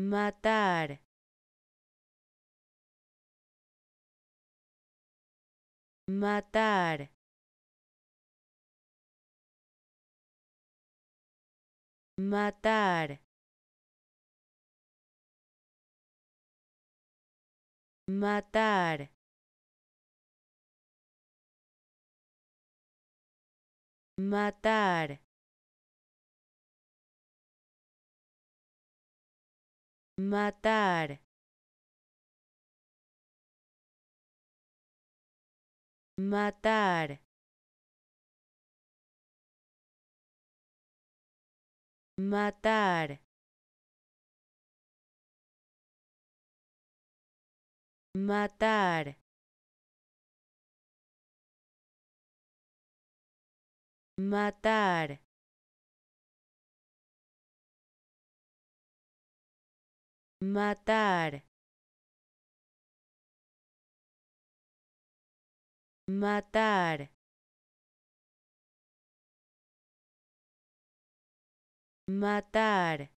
matar matar matar matar matar matar matar matar matar matar matar matar matar